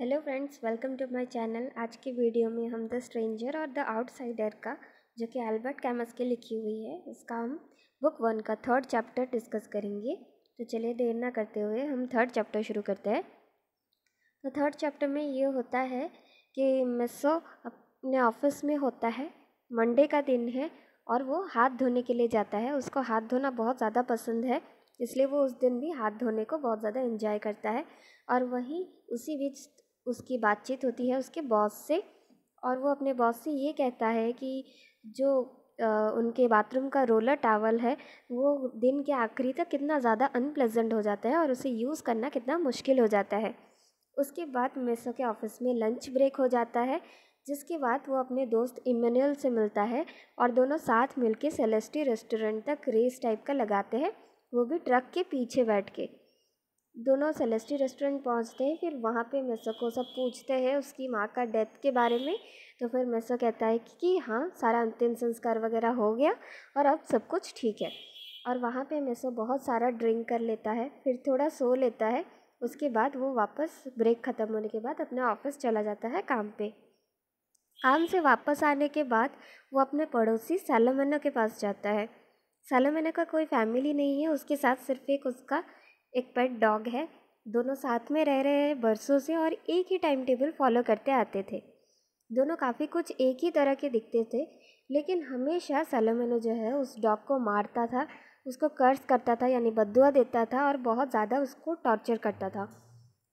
hello friends welcome to my channel आज की video में हम द स्ट्रेंजर और द आउटसाइडर का जो कि अल्बर्ट कैमस की लिखी हुई है उसका हम बुक वन का थर्ड चैप्टर डिस्कस करेंगे तो चलिए देर ना करते हुए हम थर्ड चैप्टर शुरू करते हैं तो थर्ड चैप्टर में ये होता है कि मेसो अपने ऑफिस में होता है मंडे का दिन है और वो हाथ धोने के लिए जाता है उसको हाथ धोना बहुत ज़्यादा पसंद है इसलिए वो उस दिन भी हाथ धोने को बहुत ज़्यादा इंजॉय करता है और वहीं उसी बीच उसकी बातचीत होती है उसके बॉस से और वो अपने बॉस से ये कहता है कि जो उनके बाथरूम का रोलर टावल है वो दिन के आखिरी तक कितना ज़्यादा अनप्लेजेंट हो जाता है और उसे यूज़ करना कितना मुश्किल हो जाता है उसके बाद मेसो के ऑफिस में लंच ब्रेक हो जाता है जिसके बाद वो अपने दोस्त इमेनुअल से मिलता है और दोनों साथ मिलके सेलेस्टी रेस्टोरेंट तक रेस टाइप का लगाते हैं वो भी ट्रक के पीछे बैठ के दोनों सेलेस्टी रेस्टोरेंट पहुंचते हैं फिर वहाँ पे मेसो को सब पूछते हैं उसकी माँ का डेथ के बारे में तो फिर मेसो कहता है कि, कि हाँ सारा अंतिम संस्कार वगैरह हो गया और अब सब कुछ ठीक है और वहाँ पे मेसो बहुत सारा ड्रिंक कर लेता है फिर थोड़ा सो लेता है उसके बाद वो वापस ब्रेक ख़त्म होने के बाद अपने ऑफिस चला जाता है काम पर काम से वापस आने के बाद वो अपने पड़ोसी सालमन्ना के पास जाता है सालमन्ना का कोई फैमिली नहीं है उसके साथ सिर्फ एक उसका एक पेट डॉग है दोनों साथ में रह रहे हैं बरसों से और एक ही टाइम टेबल फॉलो करते आते थे दोनों काफ़ी कुछ एक ही तरह के दिखते थे लेकिन हमेशा सलोमेनो जो है उस डॉग को मारता था उसको कर्ज करता था यानी बदुआ देता था और बहुत ज़्यादा उसको टॉर्चर करता था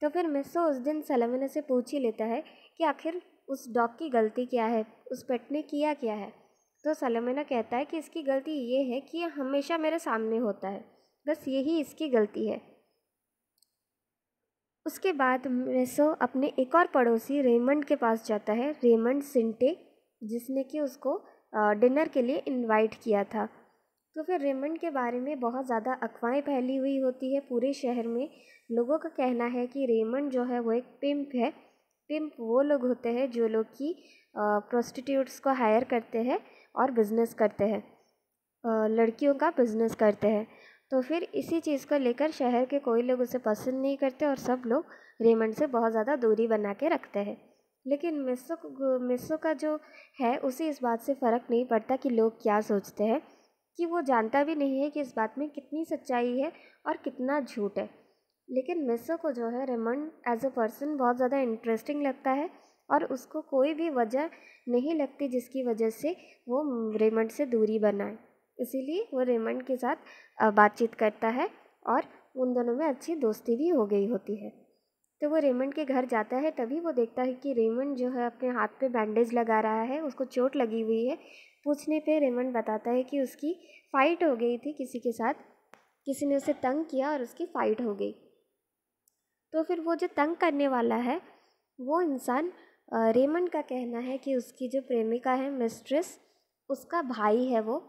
तो फिर मिस्सो उस दिन सलोमेनो से पूछ ही लेता है कि आखिर उस डॉग की गलती क्या है उस पेट ने किया क्या है तो सलोमेनो कहता है कि इसकी गलती ये है कि ये हमेशा मेरे सामने होता है बस यही इसकी गलती है उसके बाद मेसो अपने एक और पड़ोसी रेमंड के पास जाता है रेमंड सिंटे जिसने कि उसको डिनर के लिए इनवाइट किया था तो फिर रेमंड के बारे में बहुत ज़्यादा अफवाहें फैली हुई होती है पूरे शहर में लोगों का कहना है कि रेमंड जो है वो एक पिम्प है पिम्प वो लोग होते हैं जो लोग की प्रोस्टिट्यूट्स को हायर करते हैं और बिज़नेस करते हैं लड़कियों का बिज़नेस करते हैं तो फिर इसी चीज़ को लेकर शहर के कोई लोग उसे पसंद नहीं करते और सब लोग रेमंड से बहुत ज़्यादा दूरी बना के रखते हैं लेकिन मिसो मिसो का जो है उसे इस बात से फ़र्क नहीं पड़ता कि लोग क्या सोचते हैं कि वो जानता भी नहीं है कि इस बात में कितनी सच्चाई है और कितना झूठ है लेकिन मिसो को जो है रेमंड एज अ पर्सन बहुत ज़्यादा इंटरेस्टिंग लगता है और उसको कोई भी वजह नहीं लगती जिसकी वजह से वो रेमंड से दूरी बनाए इसीलिए वो रेमंड के साथ बातचीत करता है और उन दोनों में अच्छी दोस्ती भी हो गई होती है तो वो रेमंड के घर जाता है तभी वो देखता है कि रेमंड जो है अपने हाथ पे बैंडेज लगा रहा है उसको चोट लगी हुई है पूछने पे रेमंड बताता है कि उसकी फ़ाइट हो गई थी किसी के साथ किसी ने उसे तंग किया और उसकी फ़ाइट हो गई तो फिर वो जो तंग करने वाला है वो इंसान रेमंड का कहना है कि उसकी जो प्रेमिका है मिस्ट्रेस उसका भाई है वो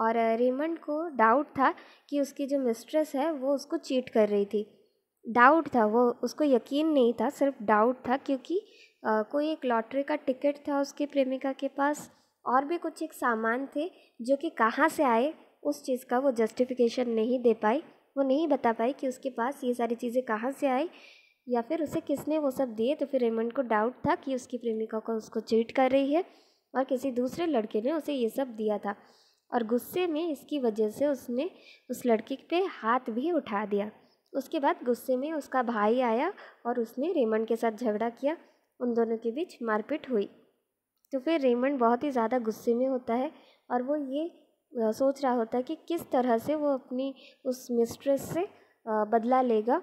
और रेमंड को डाउट था कि उसकी जो मिस्ट्रेस है वो उसको चीट कर रही थी डाउट था वो उसको यकीन नहीं था सिर्फ डाउट था क्योंकि आ, कोई एक लॉटरी का टिकट था उसके प्रेमिका के पास और भी कुछ एक सामान थे जो कि कहाँ से आए उस चीज़ का वो जस्टिफिकेशन नहीं दे पाई वो नहीं बता पाई कि उसके पास ये सारी चीज़ें कहाँ से आई या फिर उसे किसने वो सब दिए तो फिर रेमंड को डाउट था कि उसकी प्रेमिका को उसको चीट कर रही है और किसी दूसरे लड़के ने उसे ये सब दिया था और गुस्से में इसकी वजह से उसने उस लड़की पे हाथ भी उठा दिया उसके बाद गुस्से में उसका भाई आया और उसने रेमंड के साथ झगड़ा किया उन दोनों के बीच मारपीट हुई तो फिर रेमंड बहुत ही ज़्यादा गुस्से में होता है और वो ये सोच रहा होता है कि किस तरह से वो अपनी उस मिस्ट्रेस से बदला लेगा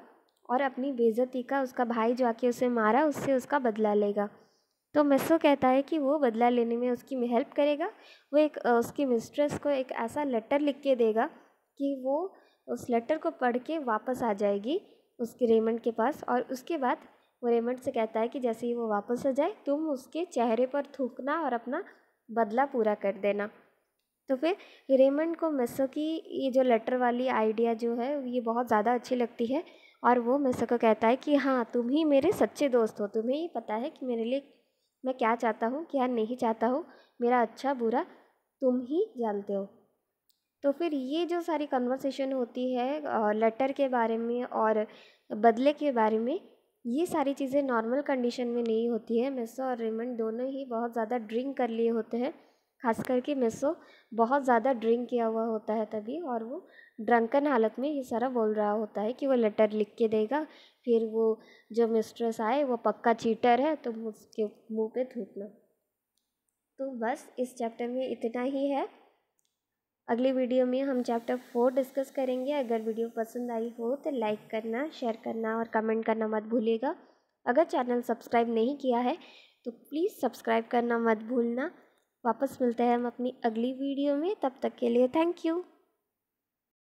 और अपनी बेज़ती का उसका भाई जो आके उसे मारा उससे उसका बदला लेगा तो मेसो कहता है कि वो बदला लेने में उसकी हेल्प करेगा वो एक उसकी मिस्ट्रेस को एक ऐसा लेटर लिख के देगा कि वो उस लेटर को पढ़ के वापस आ जाएगी उसके रेमंड के पास और उसके बाद वो रेमंड से कहता है कि जैसे ही वो वापस आ जाए तुम उसके चेहरे पर थूकना और अपना बदला पूरा कर देना तो फिर रेमंड को मेसो की ये जो लेटर वाली आइडिया जो है ये बहुत ज़्यादा अच्छी लगती है और वो मेसो को कहता है कि हाँ तुम ही मेरे सच्चे दोस्त हो तुम्हें ही पता है कि मेरे लिए मैं क्या चाहता हूँ क्या नहीं चाहता हूँ मेरा अच्छा बुरा तुम ही जानते हो तो फिर ये जो सारी कन्वर्सेशन होती है लेटर के बारे में और बदले के बारे में ये सारी चीज़ें नॉर्मल कंडीशन में नहीं होती है मेसो और रेमंड दोनों ही बहुत ज़्यादा ड्रिंक कर लिए होते हैं खास करके मेसो बहुत ज़्यादा ड्रिंक किया हुआ होता है तभी और वो ड्रंकन हालत में ये सारा बोल रहा होता है कि वो लेटर लिख के देगा फिर वो जो मिस्ट्रेस आए वो पक्का चीटर है तो उसके मुंह पे थूकना तो बस इस चैप्टर में इतना ही है अगली वीडियो में हम चैप्टर फोर डिस्कस करेंगे अगर वीडियो पसंद आई हो तो लाइक करना शेयर करना और कमेंट करना मत भूलिएगा अगर चैनल सब्सक्राइब नहीं किया है तो प्लीज़ सब्सक्राइब करना मत भूलना वापस मिलते हैं हम अपनी अगली वीडियो में तब तक के लिए थैंक यू